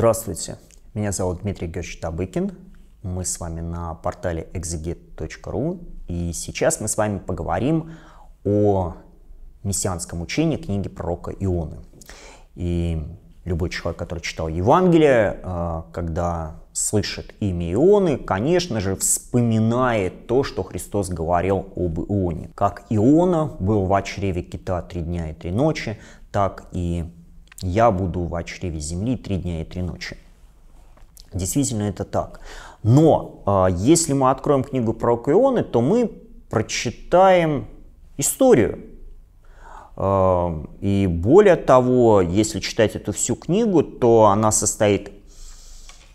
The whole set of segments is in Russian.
Здравствуйте, меня зовут Дмитрий Георгиевич Табыкин, мы с вами на портале exeget.ru, и сейчас мы с вами поговорим о мессианском учении книги пророка Ионы. И любой человек, который читал Евангелие, э, когда слышит имя Ионы, конечно же, вспоминает то, что Христос говорил об Ионе. Как Иона был в чреве кита три дня и три ночи, так и я буду в чреве земли три дня и три ночи. Действительно это так. Но а, если мы откроем книгу про Ионы, то мы прочитаем историю. А, и более того, если читать эту всю книгу, то она состоит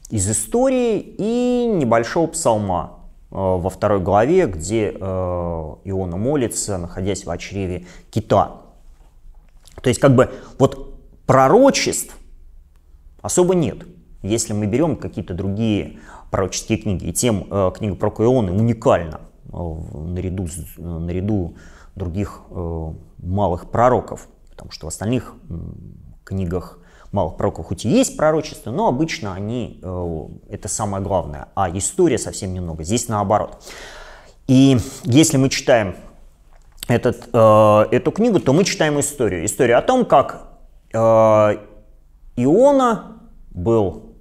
из истории и небольшого псалма а, во второй главе, где э, Иона молится, находясь в очреве кита. То есть как бы вот пророчеств особо нет. Если мы берем какие-то другие пророческие книги, и тем э, книга про Каионы уникальна э, наряду, э, наряду других э, малых пророков, потому что в остальных э, книгах малых пророков хоть и есть пророчество, но обычно они, э, это самое главное, а история совсем немного, здесь наоборот. И если мы читаем этот, э, эту книгу, то мы читаем историю. Историю о том, как Э, Иона был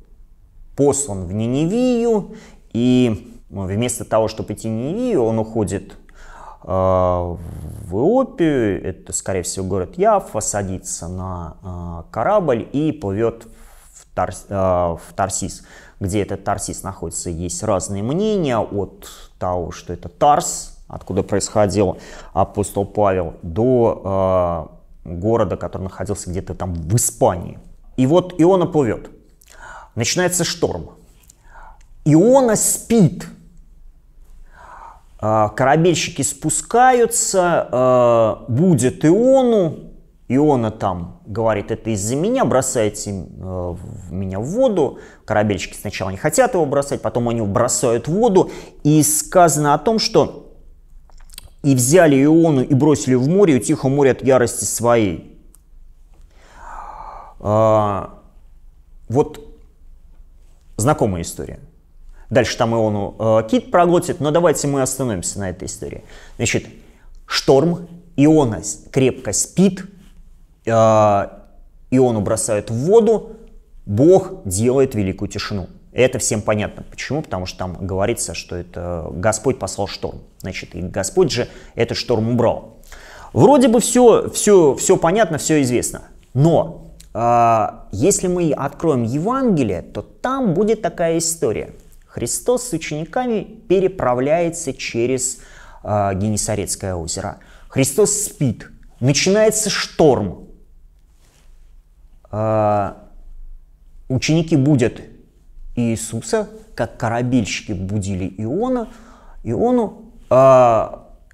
послан в Ниневию, и ну, вместо того, чтобы идти в Ниневию, он уходит э, в Иопию, это, скорее всего, город Яфа, садится на э, корабль и плывет в, Тарс, в Тарсис. Где этот Тарсис находится, есть разные мнения от того, что это Тарс, откуда происходил апостол Павел, до города, который находился где-то там в Испании. И вот Иона плывет. Начинается шторм. Иона спит. А, корабельщики спускаются, а, будет Иону, Иона там говорит, это из-за меня, бросайте а, меня в воду. Корабельщики сначала не хотят его бросать, потом они его бросают в воду. И сказано о том, что и взяли Иону и бросили в море, и тихо море от ярости своей. А, вот знакомая история. Дальше там Иону э, кит проглотит, но давайте мы остановимся на этой истории. Значит, шторм, Иона крепко спит, а, Иону бросают в воду, Бог делает великую тишину. Это всем понятно. Почему? Потому что там говорится, что это Господь послал шторм. Значит, и Господь же этот шторм убрал. Вроде бы все, все, все понятно, все известно. Но э, если мы откроем Евангелие, то там будет такая история. Христос с учениками переправляется через э, Генесарецкое озеро. Христос спит. Начинается шторм. Э, ученики будут Иисуса, как корабельщики будили Иона, Иону, э,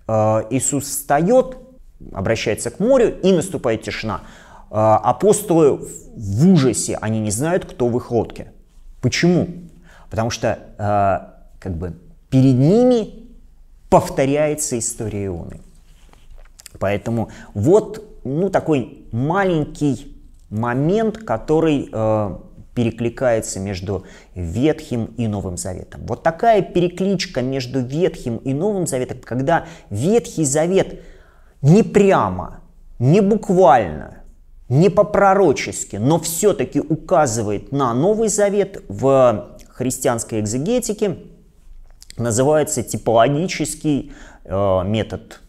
э, Иисус встает, обращается к морю, и наступает тишина. Э, апостолы в ужасе, они не знают, кто в их лодке. Почему? Потому что э, как бы перед ними повторяется история Ионы. Поэтому вот ну, такой маленький момент, который э, перекликается между Ветхим и Новым Заветом. Вот такая перекличка между Ветхим и Новым Заветом, когда Ветхий Завет не прямо, не буквально, не по-пророчески, но все-таки указывает на Новый Завет в христианской экзегетике, называется типологический э, метод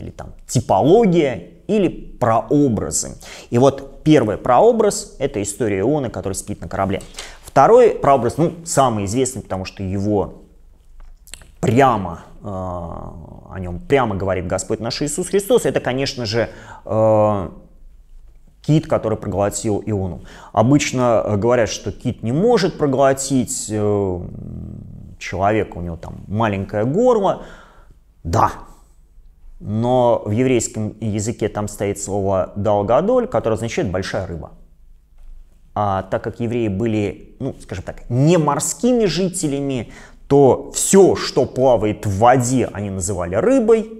или там типология или прообразы. И вот Первое прообраз – это история Иона, который спит на корабле. Второй прообраз, ну, самый известный, потому что его прямо э, о нем прямо говорит Господь наш Иисус Христос, это, конечно же, э, кит, который проглотил Иону. Обычно э, говорят, что кит не может проглотить э, человека, у него там маленькое горло. Да, но в еврейском языке там стоит слово «долгодоль», которое означает «большая рыба». А так как евреи были, ну, скажем так, не морскими жителями, то все, что плавает в воде, они называли рыбой,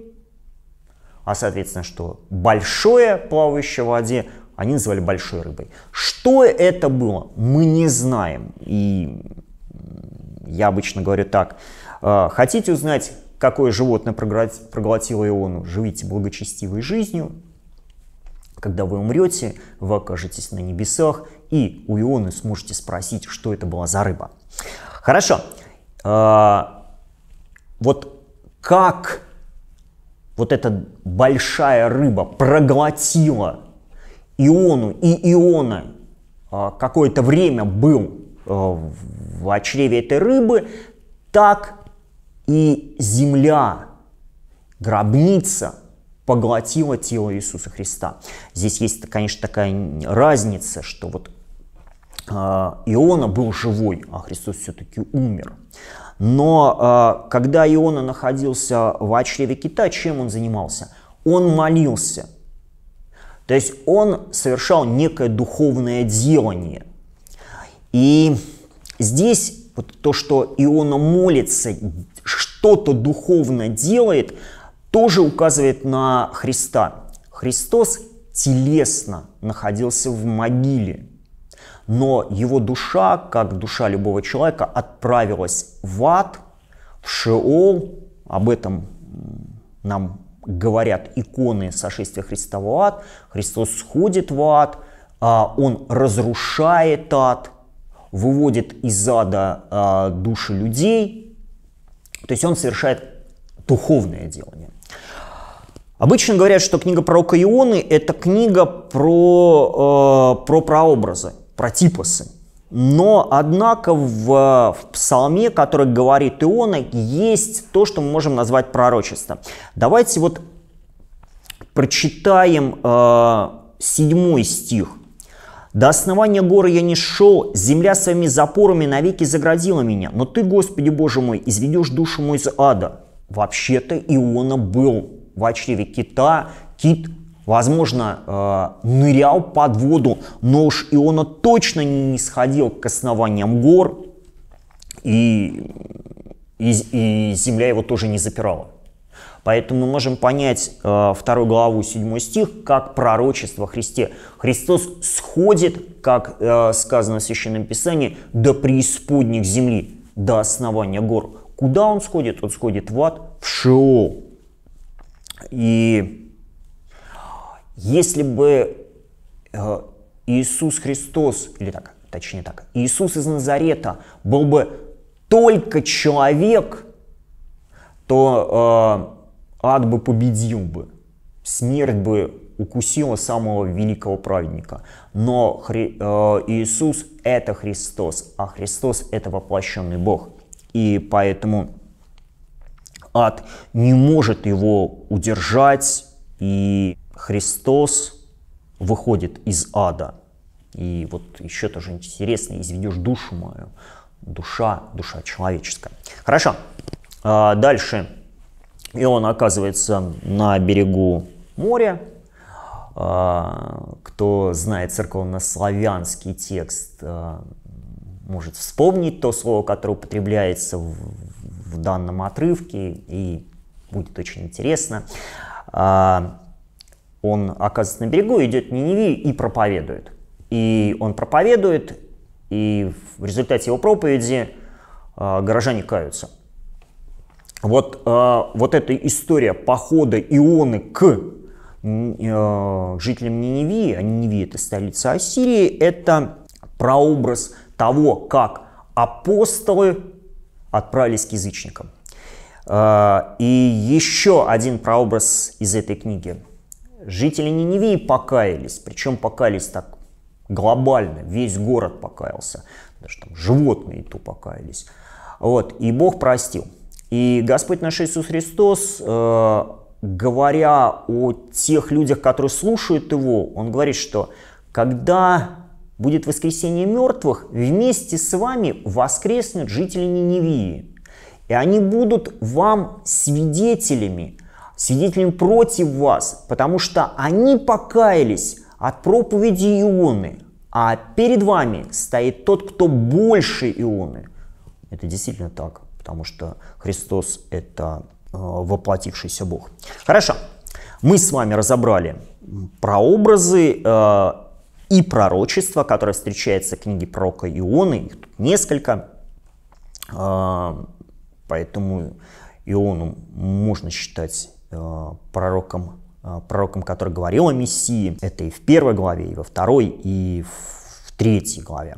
а, соответственно, что большое плавающее в воде, они называли большой рыбой. Что это было, мы не знаем. И я обычно говорю так, «Э, хотите узнать, какое животное проглотило Иону, живите благочестивой жизнью, когда вы умрете, вы окажетесь на небесах, и у Ионы сможете спросить, что это была за рыба. Хорошо. А, вот как вот эта большая рыба проглотила Иону, и Иона а, какое-то время был а, в чреве этой рыбы, так и земля, гробница поглотила тело Иисуса Христа. Здесь есть, конечно, такая разница, что вот а, Иона был живой, а Христос все-таки умер. Но а, когда Иона находился в чреве кита, чем он занимался? Он молился. То есть он совершал некое духовное делание. И здесь вот то, что Иона молится, что-то духовно делает, тоже указывает на Христа. Христос телесно находился в могиле, но его душа, как душа любого человека, отправилась в ад, в Шеол. Об этом нам говорят иконы сошествия Христа в ад. Христос сходит в ад, а, он разрушает ад, выводит из ада а, души людей, то есть он совершает духовное делание. Обычно говорят, что книга пророка Ионы – это книга про, э, про прообразы, про типосы. Но, однако, в, в псалме, который говорит Иона, есть то, что мы можем назвать пророчество. Давайте вот прочитаем э, седьмой стих до основания горы я не шел, земля своими запорами навеки заградила меня, но ты, Господи Боже мой, изведешь душу мою из ада. Вообще-то Иона был в очреве кита, кит, возможно, э, нырял под воду, но уж Иона точно не сходил к основаниям гор, и, и, и земля его тоже не запирала. Поэтому мы можем понять э, вторую главу, 7 стих, как пророчество Христе. Христос сходит, как э, сказано в Священном Писании, до преисподних земли, до основания гор. Куда он сходит? Он сходит в ад, в Шеол. И если бы э, Иисус Христос, или так, точнее так, Иисус из Назарета был бы только человек – то э, ад бы победил бы, смерть бы укусила самого великого праведника. Но Хри, э, Иисус — это Христос, а Христос — это воплощенный Бог. И поэтому ад не может его удержать, и Христос выходит из ада. И вот еще тоже интересно, изведешь душу мою, душа, душа человеческая. Хорошо, а, дальше. И он оказывается на берегу моря. А, кто знает церковно-славянский текст, а, может вспомнить то слово, которое употребляется в, в данном отрывке, и будет очень интересно. А, он оказывается на берегу, идет в Ниневию и проповедует. И он проповедует, и в результате его проповеди а, горожане каются вот, э, вот эта история похода Ионы к э, жителям Ниневии, а Ниневия это столица Ассирии, это прообраз того, как апостолы отправились к язычникам. Э, и еще один прообраз из этой книги. Жители Ниневии покаялись, причем покаялись так глобально, весь город покаялся, даже там животные и то покаялись. Вот, и Бог простил – и Господь наш Иисус Христос, э, говоря о тех людях, которые слушают Его, Он говорит, что когда будет воскресение мертвых, вместе с вами воскреснут жители Ниневии. И они будут вам свидетелями, свидетелями против вас, потому что они покаялись от проповеди Ионы, а перед вами стоит тот, кто больше Ионы. Это действительно так потому что Христос — это э, воплотившийся Бог. Хорошо, мы с вами разобрали прообразы э, и пророчества, которые встречаются в книге пророка Ионы, их тут несколько, э, поэтому Иону можно считать э, пророком, э, пророком, который говорил о Мессии. Это и в первой главе, и во второй, и в, в третьей главе.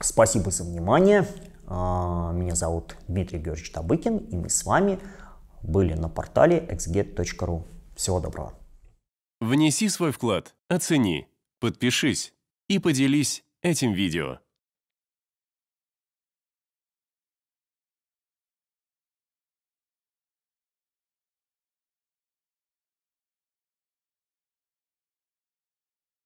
Спасибо за внимание. А, меня зовут Дмитрий Георгиевич Табыкин, и мы с вами были на портале exget.ru. Всего доброго. Внеси свой вклад, оцени, подпишись и поделись этим видео.